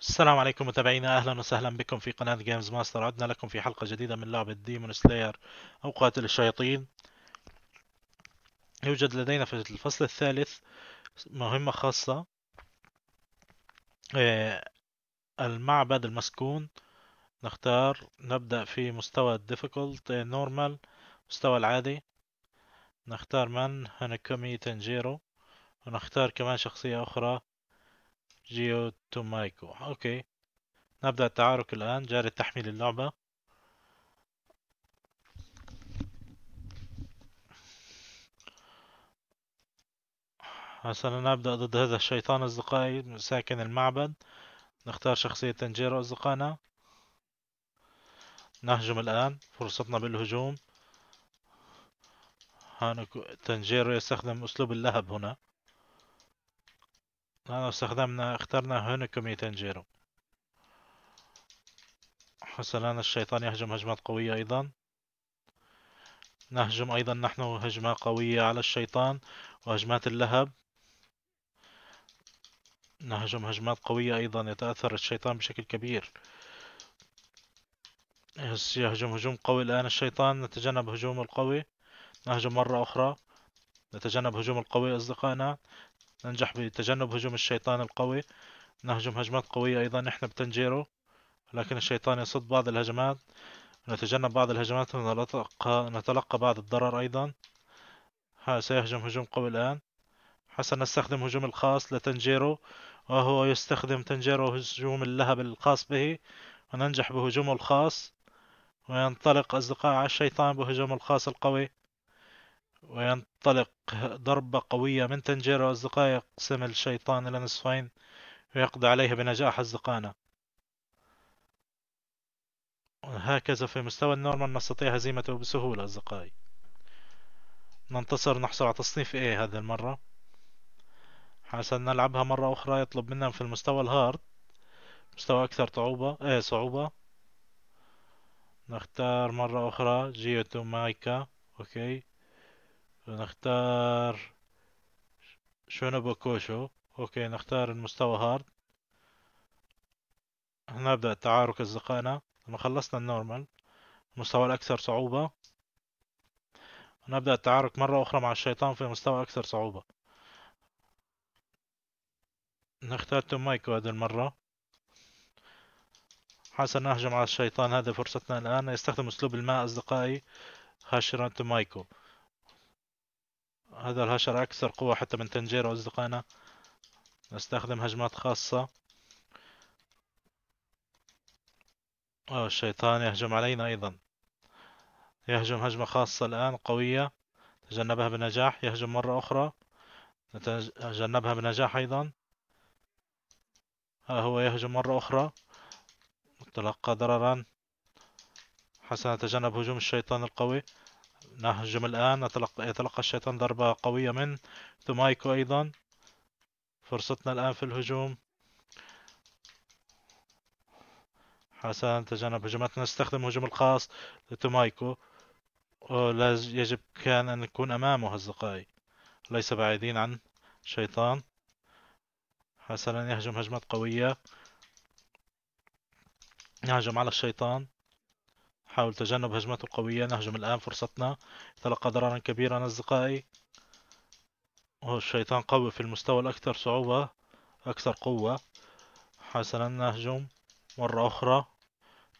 السلام عليكم متابعينا اهلا وسهلا بكم في قناه جيمز ماستر عدنا لكم في حلقه جديده من لعبه ديمون سلاير او قاتل الشياطين يوجد لدينا في الفصل الثالث مهمه خاصه إيه، المعبد المسكون نختار نبدا في مستوى الديفيكولت نورمال مستوى العادي نختار من هنكومي تنجيرو ونختار كمان شخصيه اخرى جيو تومايكو اوكي نبدأ التعارك الآن جاري تحميل اللعبة حسنا نبدأ ضد هذا الشيطان أصدقائي ساكن المعبد نختار شخصية تنجيرو أصدقائنا نهجم الآن فرصتنا بالهجوم هانوكو تنجيرو يستخدم أسلوب اللهب هنا لأنه استخدمنا اخترنا هونكم جيرو حسنا الآن الشيطان يهجم هجمات قوية أيضا نهجم أيضا نحن هجمة قوية على الشيطان وهجمات اللهب نهجم هجمات قوية أيضا يتأثر الشيطان بشكل كبير يهجم هجوم قوي الآن الشيطان نتجنب هجوم القوي نهجم مرة أخرى نتجنب هجوم القوي أصدقائنا ننجح بتجنب هجوم الشيطان القوي نهجم هجمات قوية أيضا نحن بتنجيرو لكن الشيطان يصد بعض الهجمات نتجنب بعض الهجمات ونتلقى, نتلقى بعض الضرر أيضا ها سيهجم هجوم قوي الآن حسنا نستخدم هجوم الخاص لتنجيرو وهو يستخدم تنجيرو هجوم اللهب الخاص به وننجح بهجومه الخاص وينطلق أصدقاء الشيطان بهجومه الخاص القوي وينطلق ضربة قوية من تنجيرة وأصدقائه يقسم الشيطان إلى نصفين ويقضي عليه بنجاح أصدقائنا هكذا في مستوى النورمان نستطيع هزيمته بسهولة أصدقائي ننتصر نحصل على تصنيف A هذه المرة حسن نلعبها مرة أخرى يطلب منا في المستوى الهارد مستوى أكثر صعوبة إيه صعوبة نختار مرة أخرى جيوتو مايكا أوكي نختار شونوبو كوشو اوكي نختار المستوى هارد نبدأ تعارك أصدقائنا لما خلصنا النورمال المستوى الأكثر صعوبة نبدأ التعارك مرة أخرى مع الشيطان في مستوى أكثر صعوبة نختار تومايكو هذه المرة حسنا نهجم على الشيطان هذه فرصتنا الآن يستخدم أسلوب الماء أصدقائي هاشران تومايكو هذا الهشر أكثر قوة حتى من تنجيرو أصدقائنا نستخدم هجمات خاصة أو الشيطان يهجم علينا أيضا يهجم هجمة خاصة الآن قوية تجنبها بنجاح يهجم مرة أخرى نتجنبها بنجاح أيضا ها هو يهجم مرة أخرى تلقى ضررا حسنا تجنب هجوم الشيطان القوي نهجم الآن نتلقى يتلقى الشيطان ضربة قوية من ثمايكو أيضا فرصتنا الآن في الهجوم حسن تجنب هجماتنا نستخدم هجوم الخاص لتومايكو يجب كان أن نكون أمامه أصدقائي ليس بعيدين عن شيطان حسنا يهجم هجمات قوية نهجم على الشيطان حاول تجنب هجماته القوية نهجم الآن فرصتنا تلقى ضررا كبيرا أصدقائي الشيطان قوي في المستوى الأكثر صعوبة أكثر قوة حسنا نهجم مرة أخرى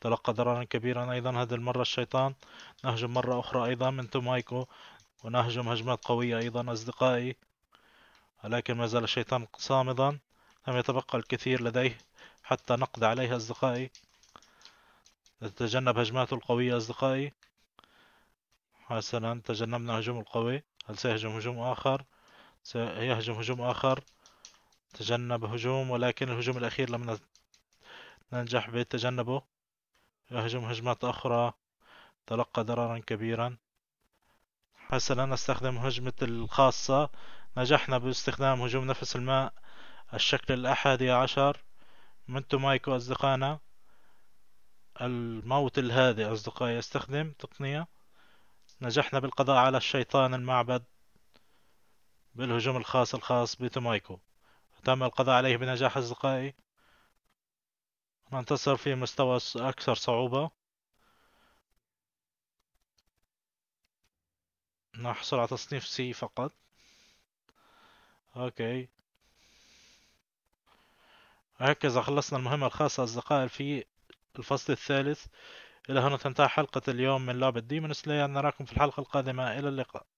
تلقى ضررا كبيرا أيضا هذه المرة الشيطان نهجم مرة أخرى أيضا من تومايكو ونهجم هجمات قوية أيضا أصدقائي ولكن ما زال الشيطان صامدا لم يتبقى الكثير لديه حتى نقضي عليه أصدقائي أتجنب هجماته القوية أصدقائي حسنا تجنبنا هجوم القوي هل سيهجم هجوم آخر سيهجم هجوم آخر تجنب هجوم ولكن الهجوم الأخير لم ننجح بتجنبه يهجم هجمات أخرى تلقى ضررا كبيرا حسنا نستخدم هجمة الخاصة نجحنا باستخدام هجوم نفس الماء الشكل الأحادي عشر منتو مايكو أصدقائنا الموت الهادئ أصدقائي استخدم تقنية نجحنا بالقضاء على الشيطان المعبد بالهجوم الخاص الخاص بتومايكو تم القضاء عليه بنجاح أصدقائي ننتصر في مستوى أكثر صعوبة نحصل على تصنيف سي فقط اوكي هكذا خلصنا المهمة الخاصة أصدقائي في الفصل الثالث إلى هنا تنتهي حلقة اليوم من لعبة ديمون سلاير نراكم في الحلقة القادمة إلى اللقاء